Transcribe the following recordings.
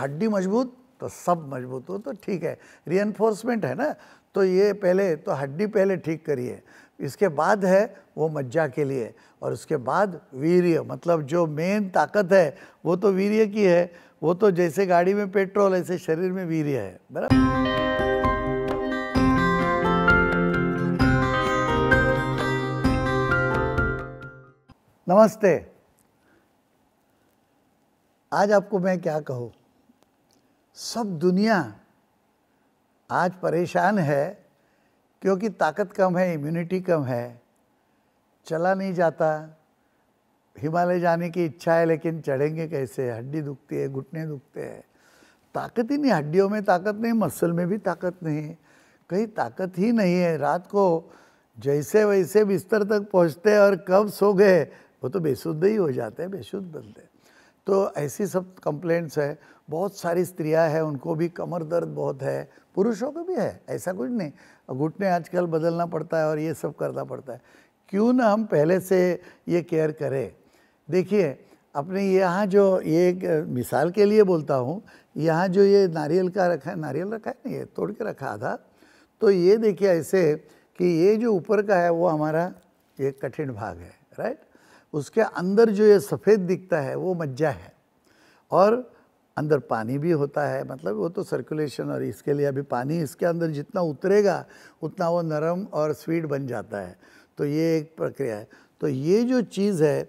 हड्डी मजबूत तो सब मजबूत हो तो ठीक है री है ना तो ये पहले तो हड्डी पहले ठीक करिए इसके बाद है वो मज्जा के लिए और उसके बाद वीर्य मतलब जो मेन ताकत है वो तो वीर्य की है वो तो जैसे गाड़ी में पेट्रोल ऐसे शरीर में वीर्य है बराबर नमस्ते आज आपको मैं क्या कहूँ सब दुनिया आज परेशान है क्योंकि ताकत कम है इम्यूनिटी कम है चला नहीं जाता हिमालय जाने की इच्छा है लेकिन चढ़ेंगे कैसे हड्डी दुखती है घुटने दुखते हैं ताकत ही नहीं हड्डियों में ताकत नहीं मसल में भी ताकत नहीं कहीं ताकत ही नहीं है रात को जैसे वैसे बिस्तर तक पहुंचते और कब सो गए वो तो बेसुद्ध ही हो जाते हैं बेसुद्ध बनते तो ऐसी सब कंप्लेंट्स है बहुत सारी स्त्रियां हैं उनको भी कमर दर्द बहुत है पुरुषों को भी है ऐसा कुछ नहीं घुटने आजकल बदलना पड़ता है और ये सब करना पड़ता है क्यों ना हम पहले से ये केयर करें देखिए अपने यहाँ जो ये एक मिसाल के लिए बोलता हूँ यहाँ जो ये नारियल का रखा है नारियल रखा है ना ये तोड़ के रखा आधा तो ये देखिए ऐसे कि ये जो ऊपर का है वो हमारा ये कठिन भाग है राइट उसके अंदर जो ये सफ़ेद दिखता है वो मज्जा है और अंदर पानी भी होता है मतलब वो तो सर्कुलेशन और इसके लिए अभी पानी इसके अंदर जितना उतरेगा उतना वो नरम और स्वीट बन जाता है तो ये एक प्रक्रिया है तो ये जो चीज़ है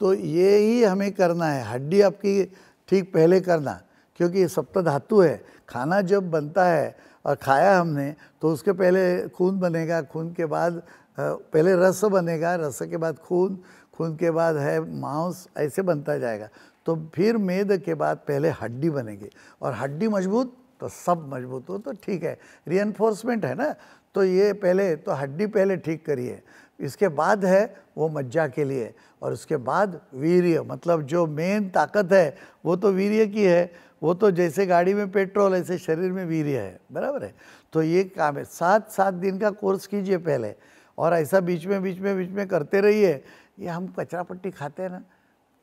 तो ये ही हमें करना है हड्डी आपकी ठीक पहले करना क्योंकि ये सप्त धातु है खाना जब बनता है और खाया हमने तो उसके पहले खून बनेगा खून के बाद पहले रस बनेगा रस के बाद खून खून के बाद है मांस ऐसे बनता जाएगा तो फिर मेद के बाद पहले हड्डी बनेगी और हड्डी मजबूत तो सब मजबूत हो तो ठीक है रीएनफोर्समेंट है ना तो ये पहले तो हड्डी पहले ठीक करिए इसके बाद है वो मज्जा के लिए और उसके बाद वीर्य मतलब जो मेन ताकत है वो तो वीर्य की है वो तो जैसे गाड़ी में पेट्रोल ऐसे शरीर में वीर्य है बराबर है तो ये काम है सात सात दिन का कोर्स कीजिए पहले और ऐसा बीच में बीच में बीच में करते रहिए ये हम कचरा पट्टी खाते हैं ना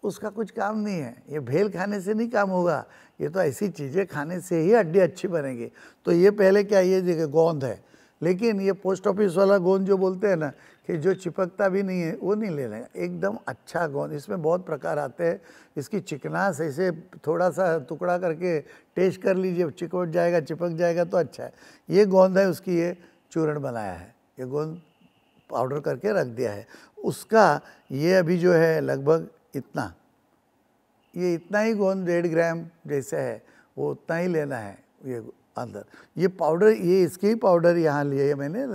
उसका कुछ काम नहीं है ये भेल खाने से नहीं काम होगा ये तो ऐसी चीज़ें खाने से ही हड्डी अच्छी बनेगी तो ये पहले क्या ये जगह गोंद है लेकिन ये पोस्ट ऑफिस वाला गोंद जो बोलते हैं ना कि जो चिपकता भी नहीं है वो नहीं ले है एकदम अच्छा गोंद इसमें बहुत प्रकार आते हैं इसकी चिकनास ऐसे थोड़ा सा टुकड़ा करके टेस्ट कर लीजिए चिकवट जाएगा चिपक जाएगा तो अच्छा है ये गोंद है उसकी ये चूरण बनाया है ये गोंद पाउडर करके रख दिया है उसका ये अभी जो है लगभग इतना ये इतना ही गोंद डेढ़ ग्राम जैसे है वो उतना ही लेना है ये अंदर ये पाउडर ये इसकी ही पाउडर यहाँ लिए है मैंने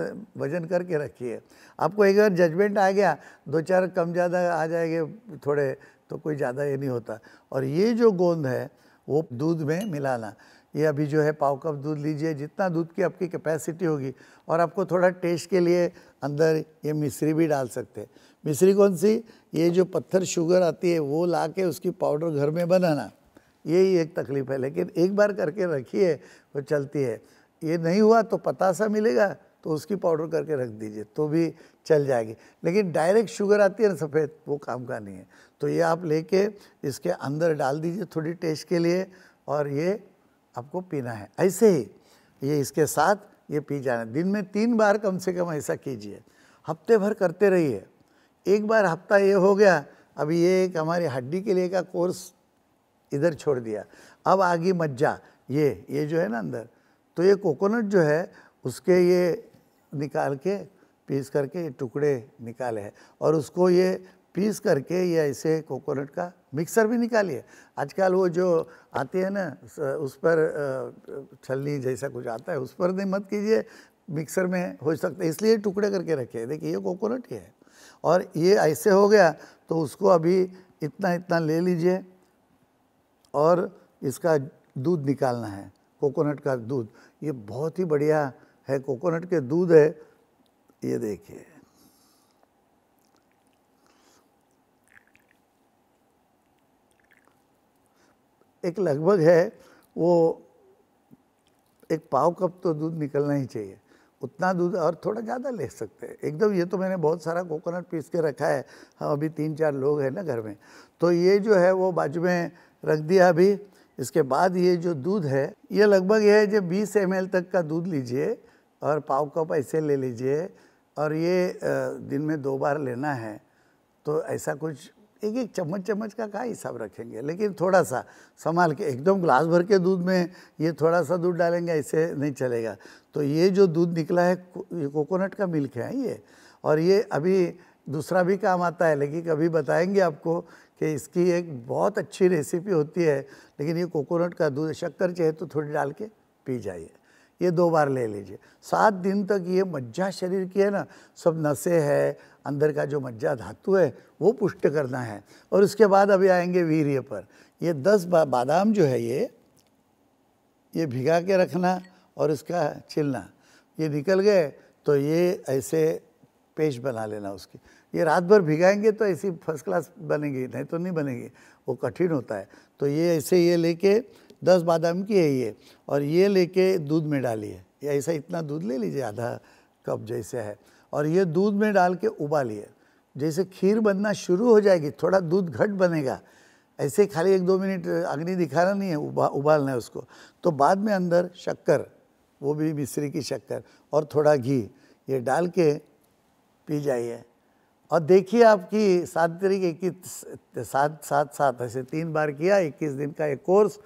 वजन करके रखी है आपको एक बार जजमेंट आ गया दो चार कम ज़्यादा आ जाएंगे थोड़े तो कोई ज़्यादा ये नहीं होता और ये जो गोंद है वो दूध में मिलाना ये अभी जो है पाव कप दूध लीजिए जितना दूध की आपकी कैपेसिटी होगी और आपको थोड़ा टेस्ट के लिए अंदर ये मिश्री भी डाल सकते हैं मिश्री कौन सी ये जो पत्थर शुगर आती है वो ला के उसकी पाउडर घर में बनाना यही एक तकलीफ़ है लेकिन एक बार करके रखिए वो चलती है ये नहीं हुआ तो पता सा मिलेगा तो उसकी पाउडर करके रख दीजिए तो भी चल जाएगी लेकिन डायरेक्ट शुगर आती है ना सफ़ेद वो काम का नहीं है तो ये आप लेके इसके अंदर डाल दीजिए थोड़ी टेस्ट के लिए और ये आपको पीना है ऐसे ही ये इसके साथ ये पी जाना दिन में तीन बार कम से कम ऐसा कीजिए हफ्ते भर करते रहिए एक बार हफ्ता ये हो गया अब ये एक हमारी हड्डी के लिए का कोर्स इधर छोड़ दिया अब आगे मज्जा ये ये जो है ना अंदर तो ये कोकोनट जो है उसके ये निकाल के पीस करके टुकड़े निकाले हैं और उसको ये पीस करके या इसे कोकोनट का मिक्सर भी निकालिए आजकल वो जो आती है ना उस पर छलनी जैसा कुछ आता है उस पर नहीं मत कीजिए मिक्सर में हो सकता है इसलिए टुकड़े करके रखे देखिए ये कोकोनट ही है और ये ऐसे हो गया तो उसको अभी इतना इतना ले लीजिए और इसका दूध निकालना है कोकोनट का दूध ये बहुत ही बढ़िया है कोकोनट के दूध है ये देखिए एक लगभग है वो एक पाव कप तो दूध निकलना ही चाहिए उतना दूध और थोड़ा ज़्यादा ले सकते हैं एकदम ये तो मैंने बहुत सारा कोकोनट पीस के रखा है हम हाँ, अभी तीन चार लोग हैं ना घर में तो ये जो है वो बाजू में रख दिया अभी इसके बाद ये जो दूध है ये लगभग ये है जो 20 एम तक का दूध लीजिए और पाव कप ऐसे ले लीजिए और ये दिन में दो बार लेना है तो ऐसा कुछ एक एक चम्मच चम्मच का क्या हिसाब रखेंगे लेकिन थोड़ा सा संभाल के एकदम ग्लास भर के दूध में ये थोड़ा सा दूध डालेंगे ऐसे नहीं चलेगा तो ये जो दूध निकला है ये कोकोनट का मिल्क है ये और ये अभी दूसरा भी काम आता है लेकिन कभी बताएंगे आपको कि इसकी एक बहुत अच्छी रेसिपी होती है लेकिन ये कोकोनट का दूध शक्कर चाहिए तो थोड़ी डाल के पी जाइए ये दो बार ले लीजिए सात दिन तक ये मज्जा शरीर की है ना सब नसें है अंदर का जो मज्जा धातु है वो पुष्ट करना है और उसके बाद अभी आएंगे वीर्य पर ये दस बा, बादाम जो है ये ये भिगा के रखना और इसका छिलना ये निकल गए तो ये ऐसे पेश बना लेना उसकी ये रात भर भिगाएंगे तो ऐसी फर्स्ट क्लास बनेगी नहीं तो नहीं बनेगी वो कठिन होता है तो ये ऐसे ये लेके दस बादाम की है ये और ये लेके दूध में डालिए ऐसा इतना दूध ले लीजिए आधा कप जैसे है और ये दूध में डाल के उबालिए जैसे खीर बनना शुरू हो जाएगी थोड़ा दूध घट बनेगा ऐसे खाली एक दो मिनट अग्नि दिखाना नहीं है उबा उबालना है उसको तो बाद में अंदर शक्कर वो भी मिश्री की शक्कर और थोड़ा घी ये डाल के पी जाइए और देखिए आपकी सात तरीके इक्कीस सात सात सात ऐसे तीन बार किया इक्कीस दिन का एक कोर्स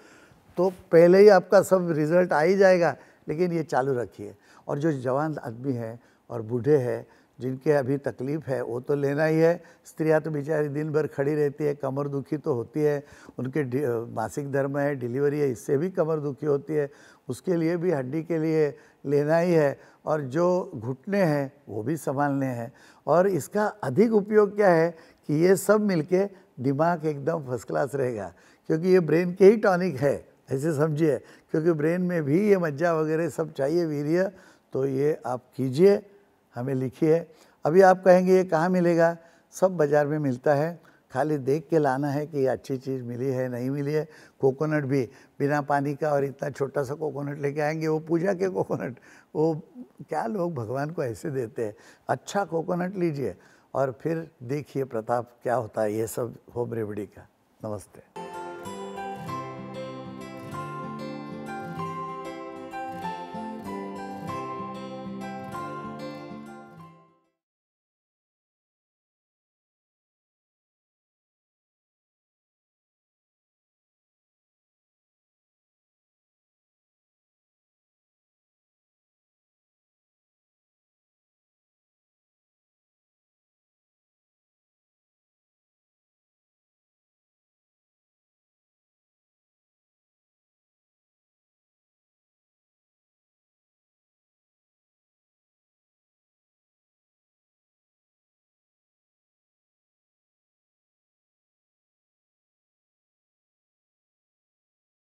तो पहले ही आपका सब रिजल्ट आ ही जाएगा लेकिन ये चालू रखिए और जो जवान आदमी है और बूढ़े हैं जिनके अभी तकलीफ़ है वो तो लेना ही है स्त्रियाँ तो बेचारी दिन भर खड़ी रहती है कमर दुखी तो होती है उनके मासिक धर्म है डिलीवरी है इससे भी कमर दुखी होती है उसके लिए भी हड्डी के लिए लेना ही है और जो घुटने हैं वो भी संभालने हैं और इसका अधिक उपयोग क्या है कि ये सब मिलके दिमाग एकदम फर्स्ट क्लास रहेगा क्योंकि ये ब्रेन के ही टॉनिक है ऐसे समझिए क्योंकि ब्रेन में भी ये मज्जा वगैरह सब चाहिए वीर्य तो ये आप कीजिए हमें लिखिए अभी आप कहेंगे ये कहाँ मिलेगा सब बाज़ार में मिलता है खाली देख के लाना है कि ये अच्छी चीज़ मिली है नहीं मिली है कोकोनट भी बिना पानी का और इतना छोटा सा कोकोनट लेके आएंगे वो पूजा के कोकोनट वो क्या लोग भगवान को ऐसे देते हैं अच्छा कोकोनट लीजिए और फिर देखिए प्रताप क्या होता है ये सब होम रेमेडी का नमस्ते